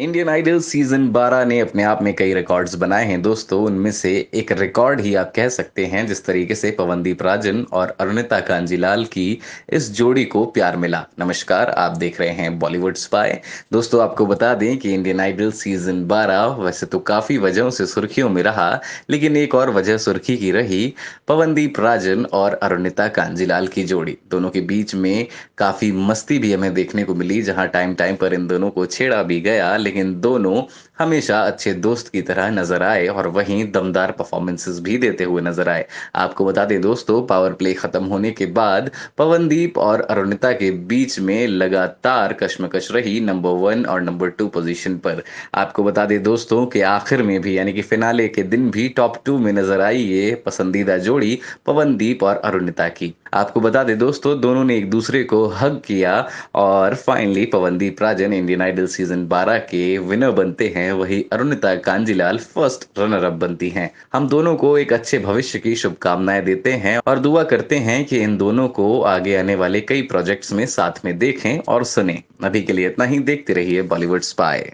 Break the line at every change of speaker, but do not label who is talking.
Indian Idol season 12 ने अपने आप में कई रिकॉर्ड्स बनाए हैं दोस्तों उनमें से एक रिकॉर्ड ही आप कह सकते हैं जिस तरीके से पवनदीप राजन और अरुणिता कांजीलाल की इस जोड़ी को प्यार मिला नमस्कार आप देख रहे हैं बॉलीवुड स्पाई दोस्तों आपको बता दें कि इंडियन आइडल सीजन 12 वैसे तो काफ़ी वजहों से सुर्खियों में रहा लेकिन एक और वजह सुर्खी की रही पवनदीप राजन और अरुणिता कांजीलाल की जोड़ी दोनों के बीच में काफ़ी मस्ती भी हमें देखने को मिली जहाँ टाइम टाइम पर इन दोनों को छेड़ा भी गया लेकिन दोनों हमेशा अच्छे दोस्त की तरह नजर आए और वहीं दमदार परफॉर्मेंसेस भी देते हुए नजर आए आपको बता दें दोस्तों पावर प्ले खत्म होने के बाद पवनदीप और अरुणिता के बीच में लगातार कश्मकश रही नंबर वन और नंबर टू पोजीशन पर आपको बता दें दोस्तों के आखिर में भी यानी कि फिनाले के दिन भी टॉप टू में नजर आई ये पसंदीदा जोड़ी पवनदीप और अरुणिता की आपको बता दें दोस्तों दोनों ने एक दूसरे को हग किया और finally Pawandeep Rajan Indian Idol season 12 के विनर बनते हैं वही Arunita Kanjilal first runner up बनती हैं हम दोनों को एक अच्छे भविष्य की शुभकामनाएं देते हैं और दुआ करते हैं कि इन दोनों को आगे आने वाले कई प्रोजेक्ट्स में साथ में देखें और सुने अभी के लिए इतना ही देखते रहिए बॉलीवुड स्पाई